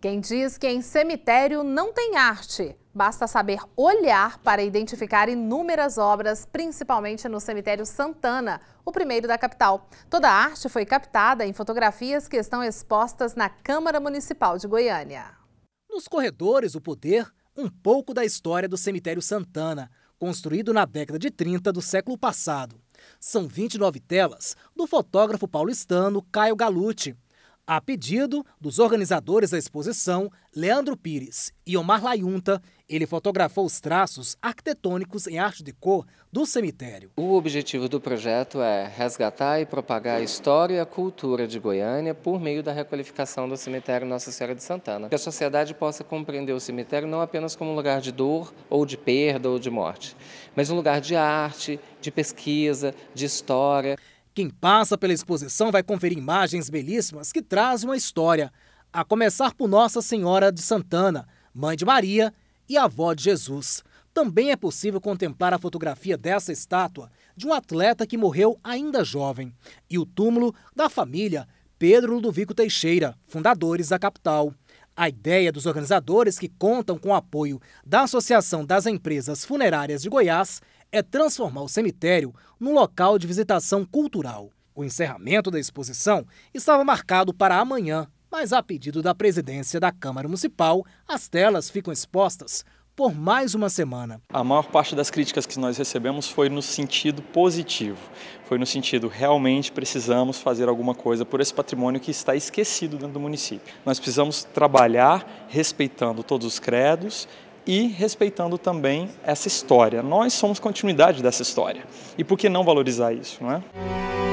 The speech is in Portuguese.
Quem diz que em cemitério não tem arte, basta saber olhar para identificar inúmeras obras, principalmente no cemitério Santana, o primeiro da capital. Toda a arte foi captada em fotografias que estão expostas na Câmara Municipal de Goiânia. Nos corredores, o poder, um pouco da história do cemitério Santana, construído na década de 30 do século passado. São 29 telas do fotógrafo paulistano Caio Galuti. A pedido dos organizadores da exposição, Leandro Pires e Omar Layunta, ele fotografou os traços arquitetônicos em arte de cor do cemitério. O objetivo do projeto é resgatar e propagar a história e a cultura de Goiânia por meio da requalificação do cemitério Nossa Senhora de Santana. Que a sociedade possa compreender o cemitério não apenas como um lugar de dor, ou de perda, ou de morte, mas um lugar de arte, de pesquisa, de história. Quem passa pela exposição vai conferir imagens belíssimas que trazem uma história, a começar por Nossa Senhora de Santana, mãe de Maria e avó de Jesus. Também é possível contemplar a fotografia dessa estátua de um atleta que morreu ainda jovem e o túmulo da família Pedro Ludovico Teixeira, fundadores da capital. A ideia dos organizadores, que contam com o apoio da Associação das Empresas Funerárias de Goiás, é transformar o cemitério num local de visitação cultural. O encerramento da exposição estava marcado para amanhã, mas a pedido da presidência da Câmara Municipal, as telas ficam expostas por mais uma semana. A maior parte das críticas que nós recebemos foi no sentido positivo. Foi no sentido, realmente precisamos fazer alguma coisa por esse patrimônio que está esquecido dentro do município. Nós precisamos trabalhar respeitando todos os credos e respeitando também essa história. Nós somos continuidade dessa história. E por que não valorizar isso, não é?